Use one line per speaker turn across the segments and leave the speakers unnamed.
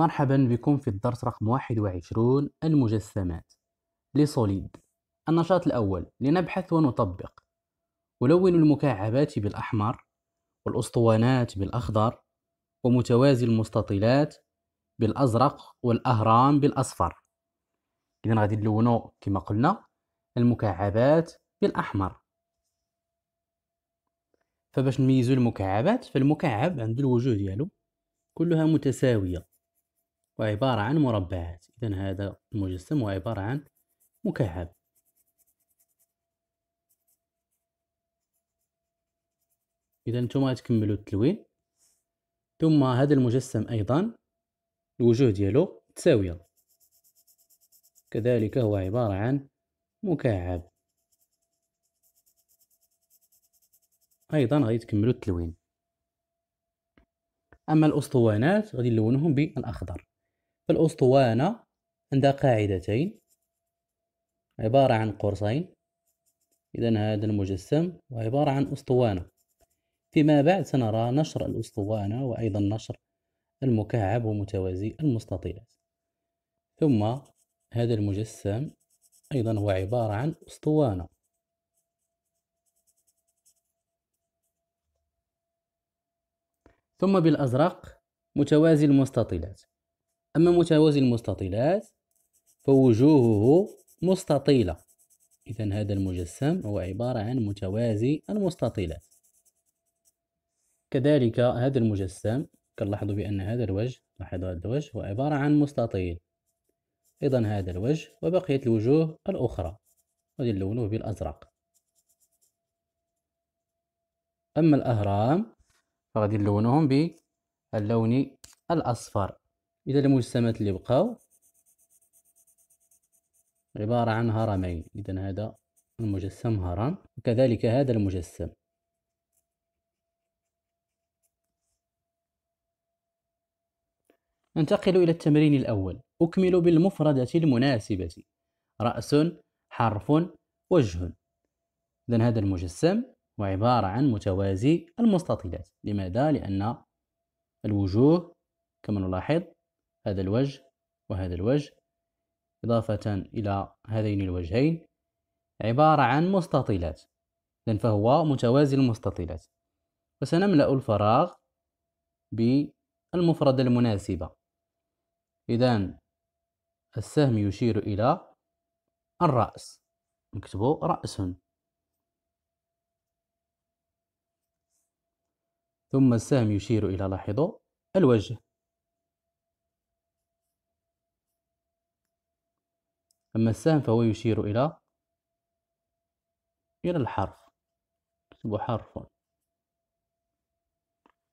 مرحبا بكم في الدرس رقم 21 المجسمات لسوليد النشاط الأول لنبحث ونطبق ألون المكعبات بالأحمر والأسطوانات بالأخضر ومتوازي المستطيلات بالأزرق والأهرام بالأصفر إذا غادي نلونو كما قلنا المكعبات بالأحمر فباش نميزو المكعبات فالمكعب عند الوجوه ديالو كلها متساوية وعبارة عن مربعات إذا هذا المجسم هو عبارة عن مكعب إذا نتوما تكملوا التلوين ثم هذا المجسم أيضا الوجوه ديالو متساوية كذلك هو عبارة عن مكعب أيضا غادي تكملوا التلوين أما الأسطوانات غادي نلونهم بالأخضر فالأسطوانة عندها قاعدتين عبارة عن قرصين إذا هذا المجسم وعبارة عن أسطوانة فيما بعد سنرى نشر الأسطوانة وأيضا نشر المكعب ومتوازي المستطيلات ثم هذا المجسم أيضا هو عبارة عن أسطوانة ثم بالأزرق متوازي المستطيلات أما متوازي المستطيلات فوجوهه مستطيلة إذا هذا المجسم هو عبارة عن متوازي المستطيلات كذلك هذا المجسم كنلاحظوا بأن هذا الوجه لاحظ هذا الوجه هو عبارة عن مستطيل أيضا هذا الوجه وبقية الوجوه الأخرى غادي نلونه بالأزرق أما الأهرام فغادي نلونوهم باللون الأصفر إذا المجسمات اللي بقاو عبارة عن هرمين إذا هذا المجسم هرم وكذلك هذا المجسم ننتقل إلى التمرين الأول أكمل بالمفردة المناسبة رأس حرف وجه إذا هذا المجسم وعبارة عن متوازي المستطيلات لماذا؟ لأن الوجوه كما نلاحظ هذا الوجه وهذا الوجه إضافة إلى هذين الوجهين عبارة عن مستطيلات إذن فهو متوازي المستطيلات وسنملأ الفراغ بالمفردة المناسبة إذا السهم يشير إلى الرأس نكتبه رأس ثم السهم يشير إلى لاحظوا الوجه أما السهم فهو يشير إلى إلى الحرف أكتب حرف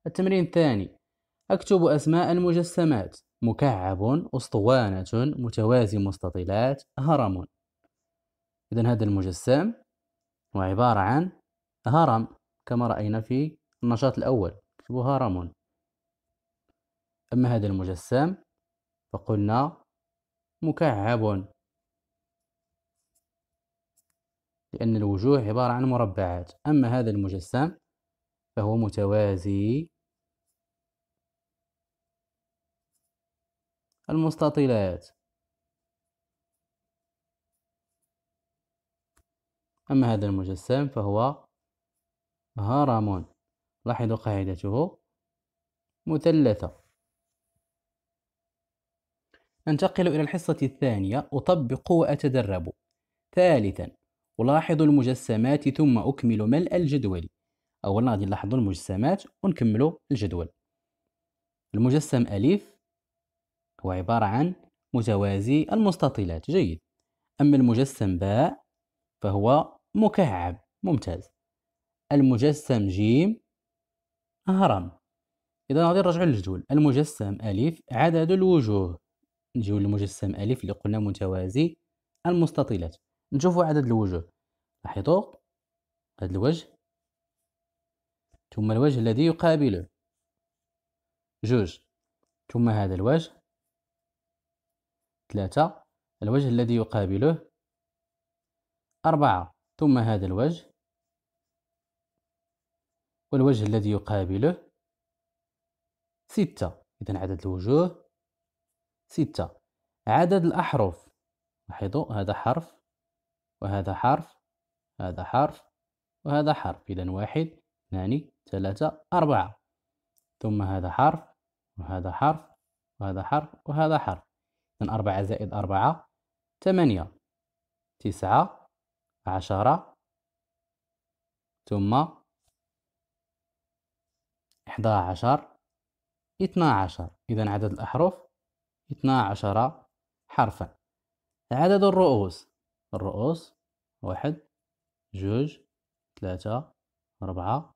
التمرين الثاني أكتب أسماء المجسمات مكعب أسطوانة متوازي مستطيلات هرم إذا هذا المجسم هو عبارة عن هرم كما رأينا في النشاط الأول نكتب هرم أما هذا المجسم فقلنا مكعب لأن الوجوه عبارة عن مربعات أما هذا المجسم فهو متوازي المستطيلات أما هذا المجسم فهو هرم لاحظوا قاعدته مثلثة أنتقل إلى الحصة الثانية أطبق وأتدرب ثالثا ولاحظوا المجسمات ثم أكمل ملء الجدول أولا غادي نلاحظوا المجسمات ونكملوا الجدول المجسم ألف هو عبارة عن متوازي المستطيلات جيد أما المجسم باء فهو مكعب ممتاز المجسم جيم هرم إذا غادي نرجعوا للجدول المجسم ألف عدد الوجوه نجيو للمجسم ألف اللي قلنا متوازي المستطيلات نشوفوا عدد الوجوه لاحظوا هذا الوجه ثم الوجه الذي يقابله جوج ثم هذا الوجه ثلاثة الوجه الذي يقابله أربعة ثم هذا الوجه والوجه الذي يقابله ستة إذا عدد الوجوه ستة عدد الأحرف لاحظوا هذا حرف وهذا حرف هذا حرف وهذا حرف إذا واحد اثنان ثلاثة أربعة ثم هذا حرف وهذا حرف وهذا حرف وهذا حرف إذا أربعة زائد أربعة ثمانية تسعة عشرة ثم إحدى عشر اثنا عشر إذا عدد الأحرف اثنا عشر حرفا عدد الرؤوس الرؤوس واحد جوج ثلاثة أربعة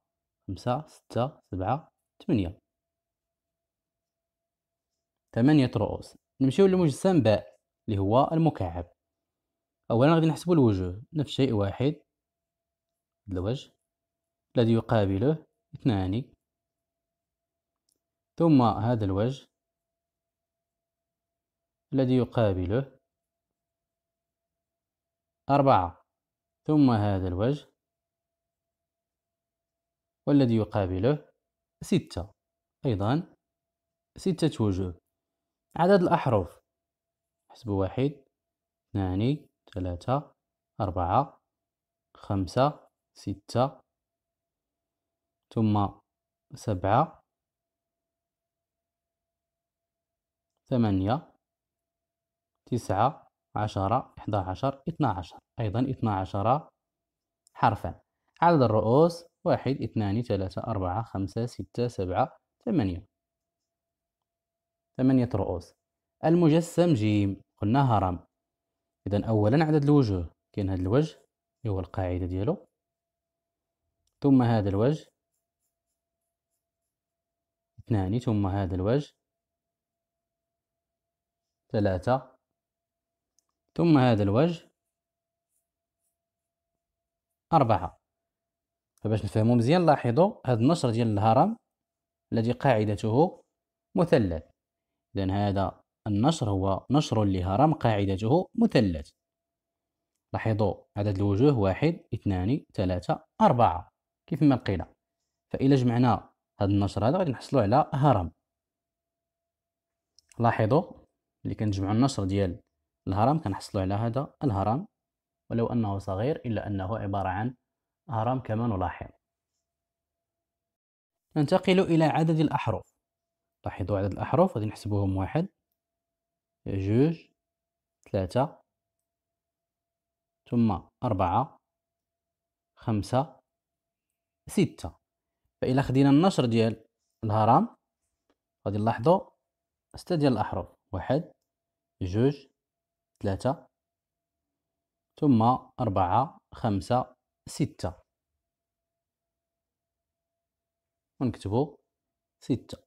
خمسة ستة سبعة ثمانية ثمانية رؤوس نمشيو للمجسم باء اللي هو المكعب أولا غادي نحسبو الوجوه نفس الشيء واحد الوجه الذي يقابله اثنان ثم هذا الوجه الذي يقابله أربعة ثم هذا الوجه والذي يقابله ستة أيضا ستة وجوه عدد الأحرف حسب واحد اثنان ثلاثة أربعة خمسة ستة ثم سبعة ثمانية تسعة عشرة إحدى عشر اثنا عشر أيضا اثنا عشر حرفا عدد الرؤوس واحد اثنان ثلاثة أربعة خمسة ستة سبعة ثمانية ثمانية رؤوس المجسم جيم قلنا هرم إذا أولا عدد الوجوه كاين هذا الوجه اللي هو القاعدة ديالو ثم هذا الوجه اثنان ثم هذا الوجه ثلاثة ثم هذا الوجه أربعة فباش نفهمو مزيان لاحظوا هاد النشر ديال الهرم الذي قاعدته مثلث إذا هذا النشر هو نشر لهرم قاعدته مثلث لاحظوا عدد الوجوه واحد اثنان ثلاثة أربعة كيف ما لقينا فإلا جمعنا هذا النشر هذا غادي نحصلوا على هرم لاحظوا اللي كنجمعوا النشر ديال الهرم كنحصلوا على هذا الهرم ولو أنه صغير إلا أنه عبارة عن هرم كما نلاحظ ننتقل إلى عدد الأحرف لاحظوا عدد الأحرف غادي نحسبوهم واحد جوج ثلاثة ثم أربعة خمسة ستة فإلا خدينا النشر ديال الهرم غادي نلاحظوا ستة ديال الأحرف واحد جوج ثلاثة ثم أربعة خمسة ستة ونكتبو ستة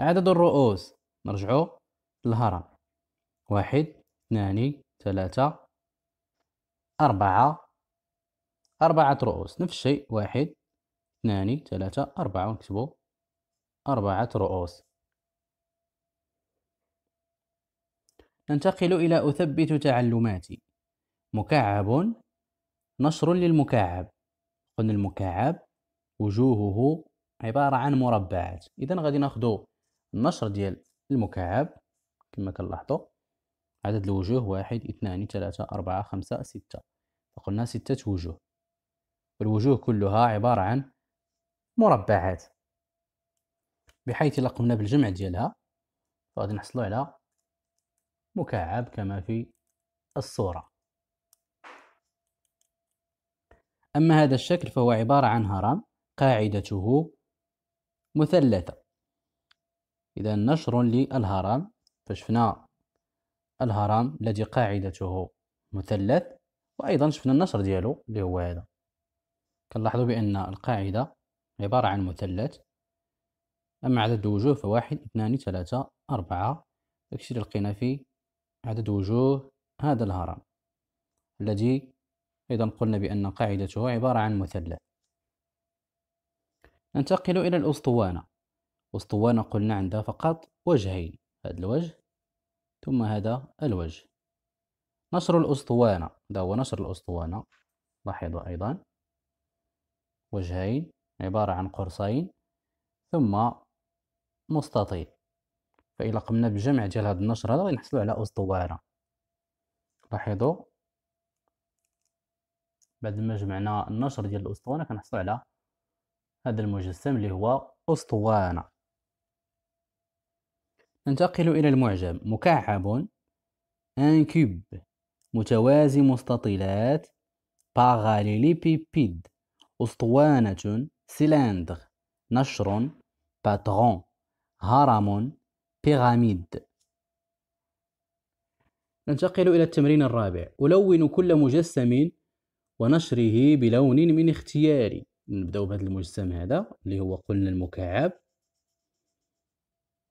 عدد الرؤوس نرجعو للهرم واحد اثنان ثلاثة أربعة أربعة رؤوس نفس الشيء واحد اثنان ثلاثة أربعة ونكتبو أربعة رؤوس ننتقل إلى أثبت تعلماتي مكعب نشر للمكعب قلنا المكعب وجوهه عبارة عن مربعات إذا غادي ناخدو النشر ديال المكعب كما كنلاحظو عدد الوجوه واحد اثنان ثلاثة أربعة خمسة ستة فقلنا ستة وجوه والوجوه كلها عبارة عن مربعات بحيث إلا قمنا بالجمع ديالها فغادي نحصلو على مكعب كما في الصورة أما هذا الشكل فهو عبارة عن هرم قاعدته مثلثة إذا نشر للهرم فشفنا الهرم الذي قاعدته مثلث وأيضا شفنا النشر ديالو اللي هو هذا كنلاحظوا بأن القاعدة عبارة عن مثلث أما عدد الوجوه فواحد اثنان ثلاثة أربعة داكشي اللي لقينا في عدد وجوه هذا الهرم الذي أيضا قلنا بأن قاعدته عبارة عن مثلث ننتقل إلى الأسطوانة أسطوانة قلنا عندها فقط وجهين هذا الوجه ثم هذا الوجه نشر الأسطوانة هذا هو نشر الأسطوانة لاحظوا أيضا وجهين عبارة عن قرصين ثم مستطيل فإلا قمنا بجمع ديال هاد النشر هذا غادي نحصلو على أسطوانة لاحظوا بعد ما جمعنا النشر ديال الأسطوانة كنحصلو على هذا المجسم اللي هو أسطوانة ننتقل إلى المعجم مكعب ان كوب متوازي مستطيلات باراليليبيبيد أسطوانة سيلندر نشر باترون هرم بيراميد ننتقل إلى التمرين الرابع ألون كل مجسم ونشره بلون من اختياري نبداو بهذا المجسم هذا اللي هو قلنا المكعب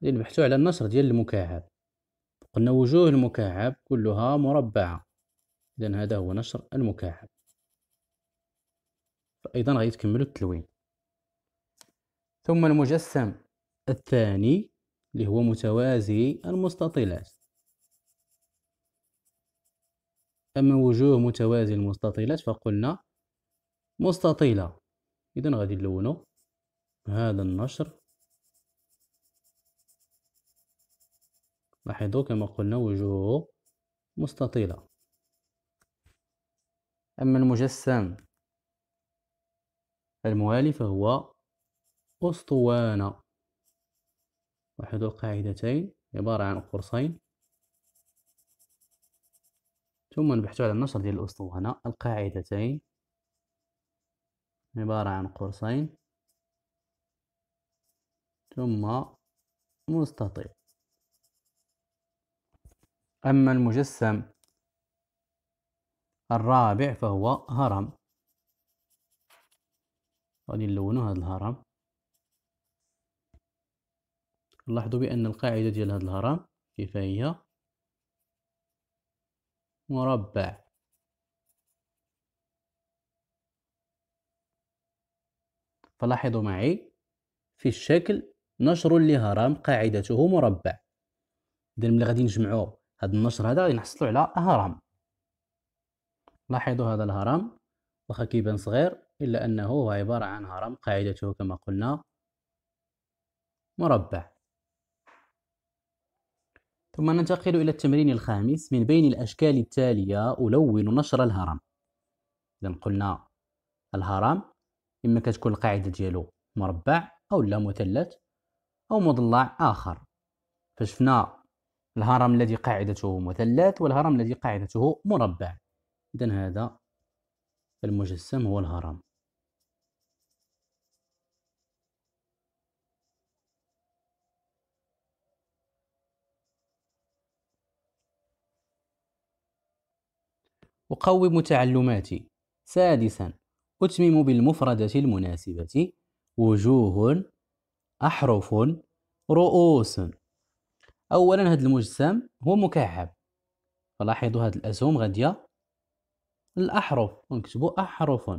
اللي نبحثو على النشر ديال المكعب قلنا وجوه المكعب كلها مربعة إذا هذا هو نشر المكعب فأيضا غيتكملوا التلوين ثم المجسم الثاني اللي هو متوازي المستطيلات أما وجوه متوازي المستطيلات فقلنا مستطيلة إذا غادي نلونو هذا النشر لاحظوا كما قلنا وجوهه مستطيلة أما المجسم الموالي فهو أسطوانة وحدود قاعدتين عبارة عن قرصين ثم نبحثوا على النشر ديال الأسطوانة القاعدتين عبارة عن قرصين ثم مستطيل أما المجسم الرابع فهو هرم غادي نلونو هذا الهرم نلاحظوا بأن القاعدة ديال هذا الهرم كيف هي مربع فلاحظوا معي في الشكل نشر لهرم قاعدته مربع إذا ملي غادي نجمعوا هذا النشر هذا غادي نحصلوا على هرم لاحظوا هذا الهرم واخا كيبان صغير إلا أنه هو عبارة عن هرم قاعدته كما قلنا مربع ثم ننتقل إلى التمرين الخامس من بين الأشكال التالية ألون نشر الهرم إذا قلنا الهرم إما كتكون القاعدة ديالو مربع أو لا مثلث أو مضلع آخر فشفنا الهرم الذي قاعدته مثلث والهرم الذي قاعدته مربع إذا هذا المجسم هو الهرم أقوم تعلماتي سادسا أتمم بالمفردة المناسبة وجوه أحرف رؤوس أولا هذا المجسم هو مكعب فلاحظوا هذه الأسهم غادية الأحرف نكتبوا أحرف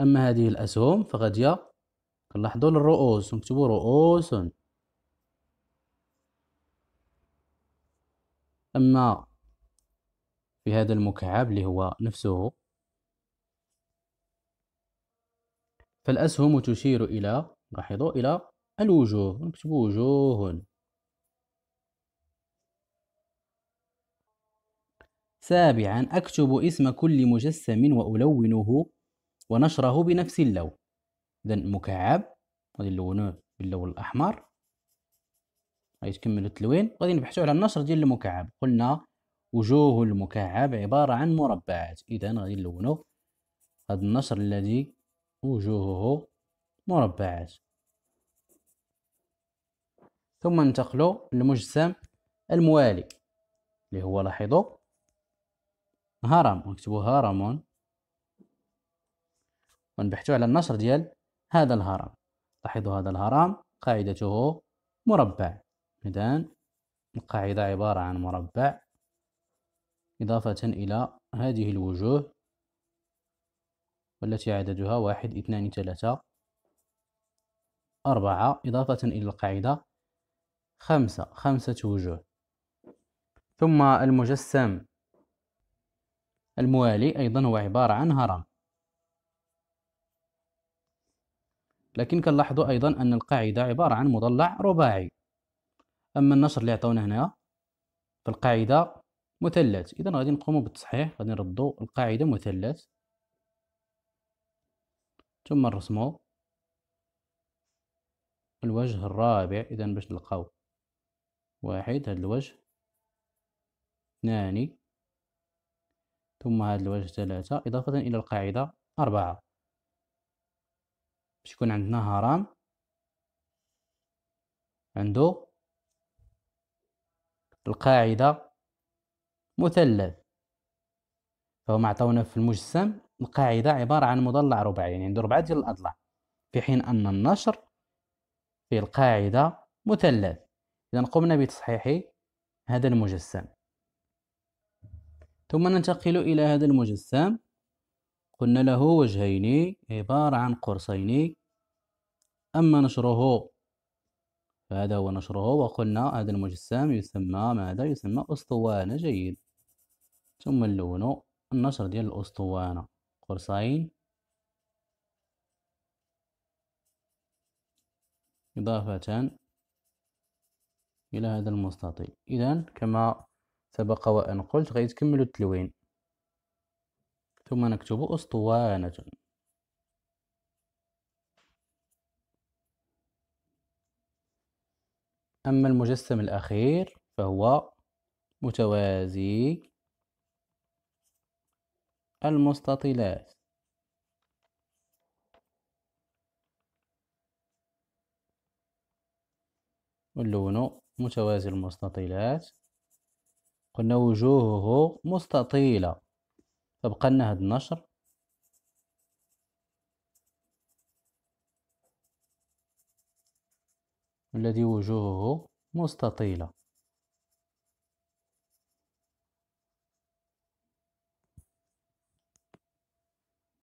أما هذه الأسهم فغادية كنلاحظوا الرؤوس نكتبوا رؤوس أما في هذا المكعب اللي هو نفسه فالأسهم تشير إلى لاحظوا إلى الوجوه نكتب وجوه سابعا أكتب اسم كل مجسم وألونه ونشره بنفس اللون إذا مكعب غادي نلونوه باللون الأحمر غادي تكمل التلوين غادي نبحثوا على النشر ديال المكعب قلنا وجوه المكعب عبارة عن مربعات إذا غادي نلونو هذا النشر الذي وجوهه مربعات ثم ننتقلوا للمجسم الموالي اللي هو لاحظوا هرم نكتبوا هرم ونبحثوا على النشر ديال هذا الهرم لاحظوا هذا الهرم قاعدته مربع إذن القاعدة عبارة عن مربع إضافة إلى هذه الوجوه والتي عددها واحد اثنان ثلاثة أربعة إضافة إلى القاعدة خمسة خمسة وجوه ثم المجسم الموالي أيضا هو عبارة عن هرم لكن كنلاحظوا أيضا أن القاعدة عبارة عن مضلع رباعي اما النشر اللي عطاونا هنا في القاعده مثلث اذا غادي نقوموا بالتصحيح غادي نردوا القاعده مثلث ثم نرسموا الوجه الرابع اذا باش نلقاو واحد هذا الوجه ثاني ثم هذا الوجه ثلاثة إضافة إلى القاعدة أربعة باش يكون عندنا هرم عنده القاعدة مثلث فهم عطاونا في المجسم القاعدة عبارة عن مضلع رباعي يعني عنده ربعة ديال الأضلاع في حين أن النشر في القاعدة مثلث إذا قمنا بتصحيح هذا المجسم ثم ننتقل إلى هذا المجسم قلنا له وجهين عبارة عن قرصين أما نشره فهذا هو نشره وقلنا هذا المجسم يسمى ماذا يسمى أسطوانة جيد ثم نلون النشر ديال الأسطوانة قرصين إضافة إلى هذا المستطيل إذا كما سبق وأن قلت غيتكملوا التلوين ثم نكتب أسطوانة أما المجسم الأخير فهو متوازي المستطيلات واللون متوازي المستطيلات قلنا وجوهه مستطيلة فبقى لنا هاد النشر والذي وجوهه مستطيلة